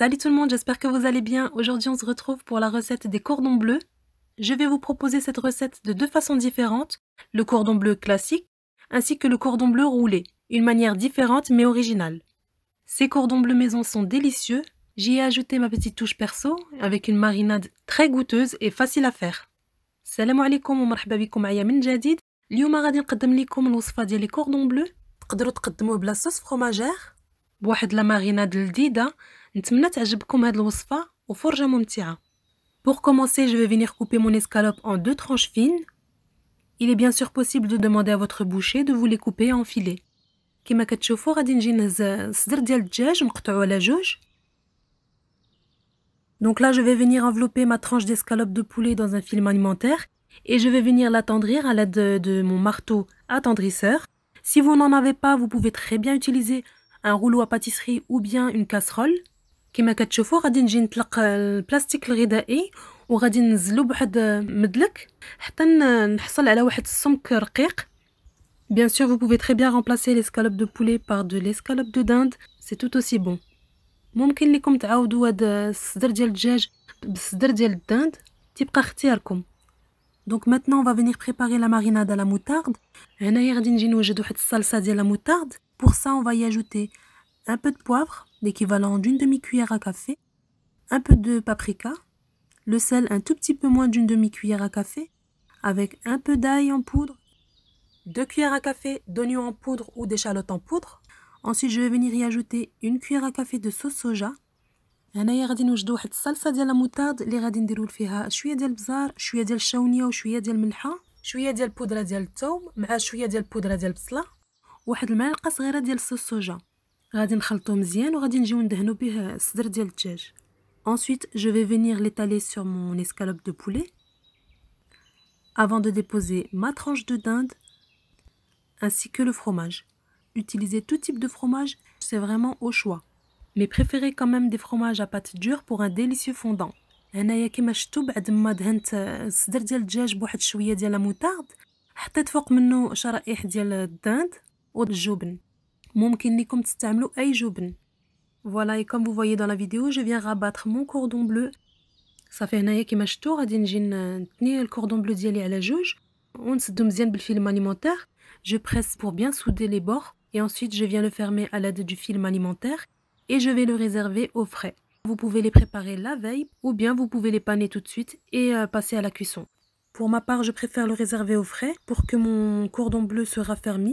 Salut tout le monde, j'espère que vous allez bien. Aujourd'hui on se retrouve pour la recette des cordons bleus. Je vais vous proposer cette recette de deux façons différentes, le cordon bleu classique ainsi que le cordon bleu roulé, une manière différente mais originale. Ces cordons bleus maison sont délicieux, j'y ai ajouté ma petite touche perso avec une marinade très goûteuse et facile à faire. Salam alaikum marhaba bikum من جديد اليوم غادي نقدم لكم الوصفه ديال بلو تقدروا بلا صوص pour commencer, je vais venir couper mon escalope en deux tranches fines. Il est bien sûr possible de demander à votre boucher de vous les couper en filets. Donc là, je vais venir envelopper ma tranche d'escalope de poulet dans un film alimentaire et je vais venir l'attendrir à l'aide de, mon marteau attendrisseur. Si vous n'en avez pas, vous pouvez très bien utiliser un rouleau à pâtisserie ou bien une casserole. كما كتشوفوا غادي نجي نطلق البلاستيك الغذائي وغادي ننزلو بواحد مدلك حتى نحصل على واحد السمك رقيق بيان سور vous pouvez très bien remplacer l'escalope de poulet par de l'escalope de dinde, c'est tout aussi bon. ممكن لكم تعاودوا هاد الصدر ديال الدجاج بالصدر ديال الدند تيبقى اختياركم دونك maintenant on va venir préparer la marinade à la moutarde هنايا غادي نجي نوجد واحد الصلصه ديال la moutarde pour ça on va y ajouter un peu de poivre, l'équivalent d'une demi-cuillère à café, un peu de paprika, le sel un tout petit peu moins d'une demi-cuillère à café, avec un peu d'ail en poudre, deux cuillères à café d'oignons en poudre ou d'échalotes en poudre. Ensuite, je vais venir y ajouter une cuillère à café de sauce soja. هنايا غادي de واحد الصلصه ديال الموطارد اللي غادي نديرو فيها شويه ديال البزار شويه ديال الشاونيه وشويه ديال الملحه شويه ديال البودره ديال الثوم مع شويه ديال البودره ديال البصله واحد المعلقه صغيره ديال صوص سوجا ensuite je vais venir l'étaler sur mon escalope de poulet avant de déposer ma tranche de dinde ainsi que le fromage Utilisez tout type de fromage c'est vraiment au choix mais préférez quand même des fromages à pâte dure pour un délicieux fondant هنايا بعد ما دهنت ديال الدجاج بواحد voilà لكم تستعملوا أي جبن dans la vidéo je viens rabattre mon je bleu ça un كوردون je صافي هنايا كيما شفتو غادي نجي à الكوردون بلو on على جوج ونسدو le film alimentaire, je presse pour bien souder les bords et ensuite je viens le fermer à l'aide du film alimentaire et je vais le réserver au frais. Vous pouvez les préparer la veille ou bien vous pouvez les paner tout de suite et euh, passer à la cuisson. Pour ma part, je préfère le réserver au frais pour que mon cordon bleu sera fermé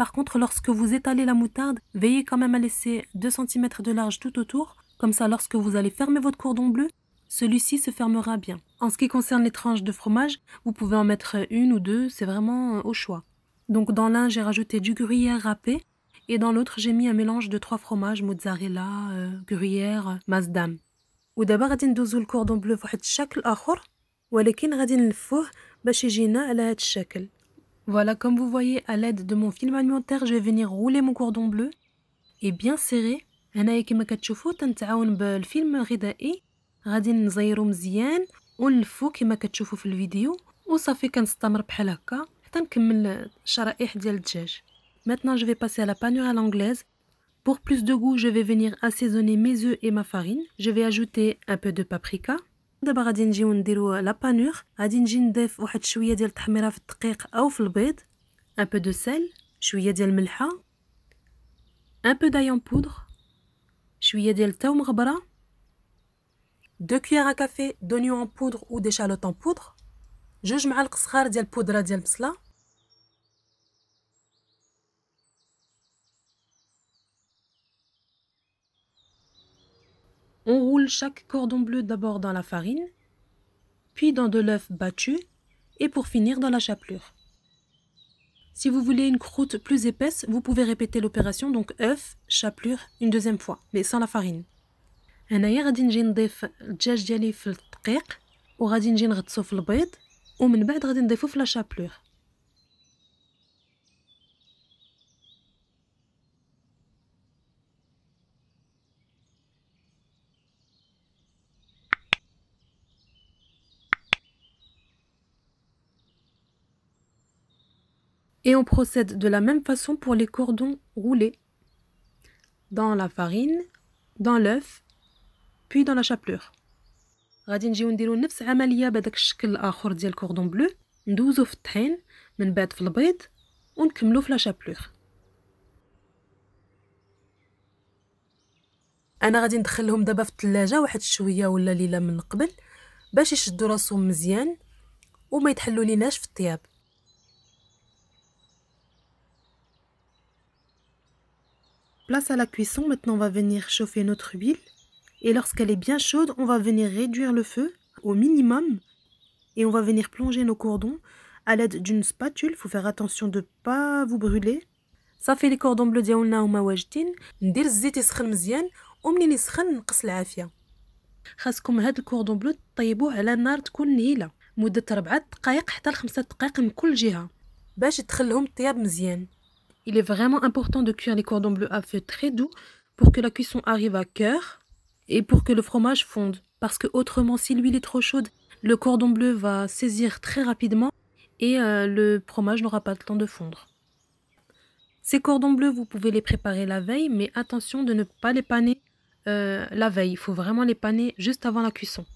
Par contre, lorsque vous étalez la moutarde, veillez quand même à laisser 2 cm de large tout autour. Comme ça, lorsque vous allez fermer votre cordon bleu, celui-ci se fermera bien. En ce qui concerne les tranches de fromage, vous pouvez en mettre une ou deux, c'est vraiment au choix. Donc dans l'un, j'ai rajouté du gruyère râpé et dans l'autre, j'ai mis un mélange de trois fromages, mozzarella, euh, gruyère, mazdam. ou d'abord bleu voilà, comme vous voyez, à l'aide de mon film alimentaire, je vais venir rouler mon cordon bleu et bien serré. هنايا كما كتشوفوا تنتعاون بالفيلم الغذائي غادي نزيرو مزيان ونلفو كما كتشوفوا في الفيديو وصافي كنستمر بحال هكا حتى نكمل الشرائح ديال الدجاج maintenant je vais passer à la panure à l'anglaise pour plus de goût je vais venir assaisonner mes œufs et ma farine je vais ajouter un peu de paprika دابا غادي نجيو نديرو لابانور غادي نجي نضيف واحد شويه ديال التحميره في الدقيق او في البيض ان بو دو سيل شويه ديال الملحه ان بو دايون بودر شويه ديال التاو مغبره دو كويير ا كافي دونيو ان بودر او دي شالوت ان بودر جوج معالق صغار ديال البودره ديال البصله chaque cordon bleu d'abord dans la farine, puis dans de l'œuf battu et pour finir dans la chapelure. Si vous voulez une croûte plus épaisse, vous pouvez répéter l'opération donc œuf, chapelure une deuxième fois mais sans la farine. Et on procède de la même façon pour les cordons roulés dans la farine, dans l'œuf, puis dans la chapelure. غادي نجيو نديرو نفس العمليه بداك الشكل الاخر ديال الكوردون بلو ندوزو في الطحين من بعد في البيض ونكملو في لا شابلوغ انا غادي ندخلهم دابا في الثلاجه واحد شويه ولا ليله من قبل باش يشدو راسهم مزيان وما يتحلوا ليناش في الطياب Place à la cuisson, maintenant on va venir chauffer notre huile. Et lorsqu'elle est bien chaude, on va venir réduire le feu au minimum. Et on va venir plonger nos cordons à l'aide d'une spatule. Il faut faire attention de ne pas vous brûler. ça fait les cordons bleus ندير الزيت يسخن مزيان ومنين يسخن نقص العافيه bleus 4 5 il est vraiment important de cuire les cordons bleus à feu très doux pour que la cuisson arrive à cœur et pour que le fromage fonde. Parce que autrement, si l'huile est trop chaude, le cordon bleu va saisir très rapidement et euh, le fromage n'aura pas le temps de fondre. Ces cordons bleus, vous pouvez les préparer la veille, mais attention de ne pas les paner euh, la veille. Il faut vraiment les paner juste avant la cuisson.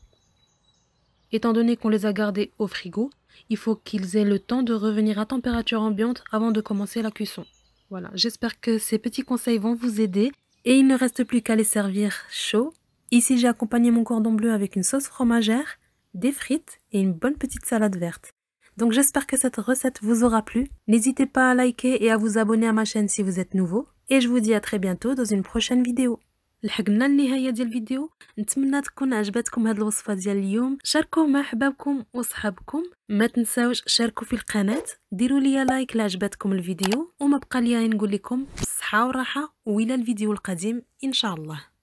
Étant donné qu'on les a gardés au frigo, il faut qu'ils aient le temps de revenir à température ambiante avant de commencer la cuisson. Voilà, j'espère que ces petits conseils vont vous aider. Et il ne reste plus qu'à les servir chaud. Ici, j'ai accompagné mon cordon bleu avec une sauce fromagère, des frites et une bonne petite salade verte. Donc j'espère que cette recette vous aura plu. N'hésitez pas à liker et à vous abonner à ma chaîne si vous êtes nouveau. Et je vous dis à très bientôt dans une prochaine vidéo. لحقنا النهايه ديال الفيديو نتمنى تكون عجبتكم هاد الوصفه ديال اليوم شاركوه مع احبابكم وصحابكم ما تنساوش شاركوا في القناه ديروا لي لايك لعجبتكم الفيديو وما بقى لي نقول لكم بالصحه وراحة والى الفيديو القادم ان شاء الله